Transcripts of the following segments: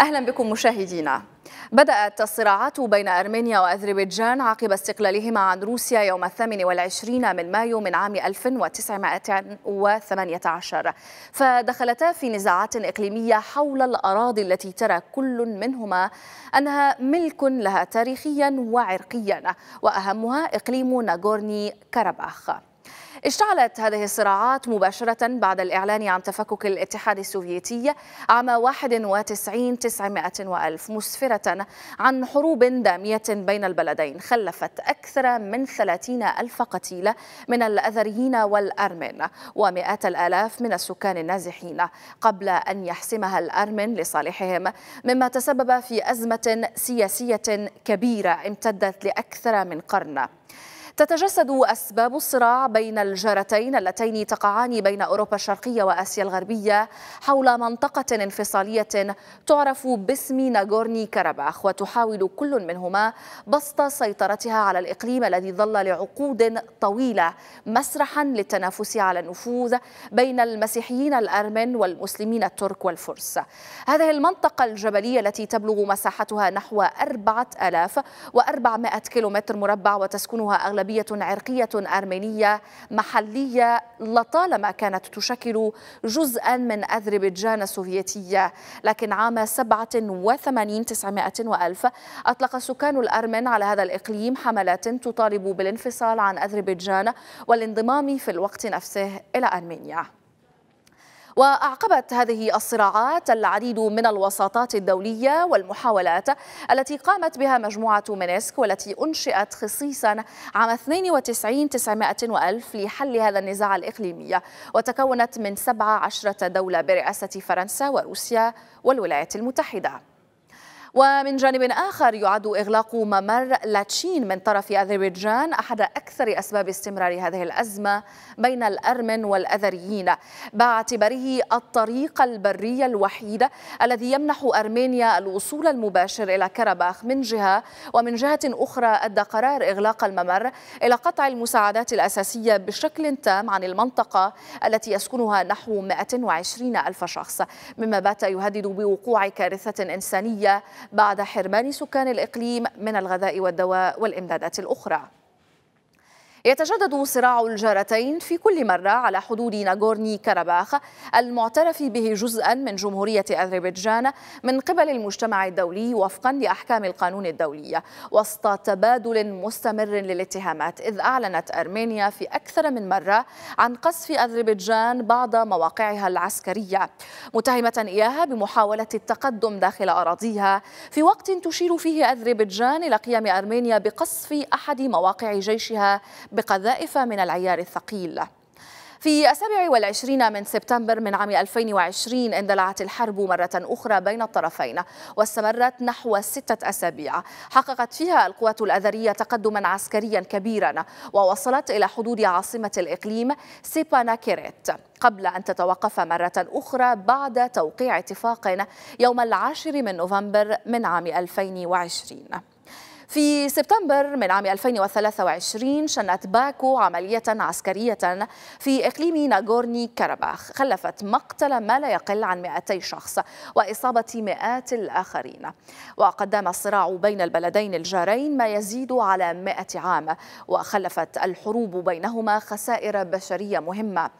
أهلا بكم مشاهدينا بدأت الصراعات بين أرمينيا وأذربيجان عقب استقلالهما عن روسيا يوم الثامن والعشرين من مايو من عام 1918 فدخلتا في نزاعات إقليمية حول الأراضي التي ترى كل منهما أنها ملك لها تاريخيا وعرقيا وأهمها إقليم ناغورني كرباخ اشتعلت هذه الصراعات مباشرة بعد الإعلان عن تفكك الاتحاد السوفيتي عام 91 900 وألف مسفرة عن حروب دامية بين البلدين خلفت أكثر من 30 ألف قتيل من الأذريين والأرمن ومئات الآلاف من السكان النازحين قبل أن يحسمها الأرمن لصالحهم مما تسبب في أزمة سياسية كبيرة امتدت لأكثر من قرن تتجسد أسباب الصراع بين الجارتين اللتين تقعان بين أوروبا الشرقية وآسيا الغربية حول منطقة انفصالية تعرف باسم ناغورني كرباخ وتحاول كل منهما بسط سيطرتها على الإقليم الذي ظل لعقود طويلة مسرحا للتنافس على النفوذ بين المسيحيين الأرمن والمسلمين الترك والفرس هذه المنطقة الجبلية التي تبلغ مساحتها نحو 4400 كيلومتر مربع وتسكنها أغلب عربية عرقية أرمينية محلية لطالما كانت تشكل جزءا من أذربيجان السوفيتية لكن عام 87 900 وألف أطلق سكان الأرمن على هذا الإقليم حملات تطالب بالانفصال عن أذربيجان والانضمام في الوقت نفسه إلى أرمينيا وأعقبت هذه الصراعات العديد من الوساطات الدولية والمحاولات التي قامت بها مجموعة مينسك والتي أنشئت خصيصا عام 92 900 ألف لحل هذا النزاع الإقليمي وتكونت من 17 دولة برئاسة فرنسا وروسيا والولايات المتحدة ومن جانب آخر يعد إغلاق ممر لاتشين من طرف أذربيجان أحد أكثر أسباب استمرار هذه الأزمة بين الأرمن والأذريين باعتباره الطريق البري الوحيد الذي يمنح أرمينيا الوصول المباشر إلى كرباخ من جهة ومن جهة أخرى أدى قرار إغلاق الممر إلى قطع المساعدات الأساسية بشكل تام عن المنطقة التي يسكنها نحو 120 ألف شخص مما بات يهدد بوقوع كارثة إنسانية بعد حرمان سكان الإقليم من الغذاء والدواء والإمدادات الأخرى يتجدد صراع الجارتين في كل مرة على حدود ناغورني كاراباخ المعترف به جزءا من جمهورية أذربيجان من قبل المجتمع الدولي وفقا لأحكام القانون الدولي وسط تبادل مستمر للاتهامات إذ أعلنت أرمينيا في أكثر من مرة عن قصف أذربيجان بعض مواقعها العسكرية متهمة إياها بمحاولة التقدم داخل أراضيها في وقت تشير فيه أذربيجان إلى قيام أرمينيا بقصف أحد مواقع جيشها بقذائف من العيار الثقيل في السابع والعشرين من سبتمبر من عام 2020 اندلعت الحرب مرة أخرى بين الطرفين واستمرت نحو ستة أسابيع حققت فيها القوات الأذرية تقدما عسكريا كبيرا ووصلت إلى حدود عاصمة الإقليم سيباناكيريت قبل أن تتوقف مرة أخرى بعد توقيع اتفاق يوم العاشر من نوفمبر من عام 2020 في سبتمبر من عام 2023 شنت باكو عملية عسكرية في إقليم ناغورني كرباخ خلفت مقتل ما لا يقل عن 200 شخص وإصابة مئات الآخرين وقد دام الصراع بين البلدين الجارين ما يزيد على 100 عام وخلفت الحروب بينهما خسائر بشرية مهمة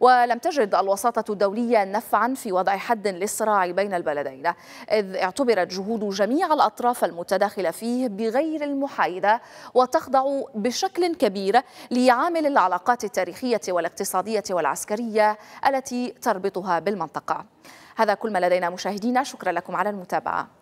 ولم تجد الوساطة الدولية نفعا في وضع حد للصراع بين البلدين إذ اعتبرت جهود جميع الأطراف المتداخلة فيه بغير غير المحايدة وتخضع بشكل كبير لعامل العلاقات التاريخية والاقتصادية والعسكرية التي تربطها بالمنطقة هذا كل ما لدينا مشاهدينا شكرا لكم على المتابعة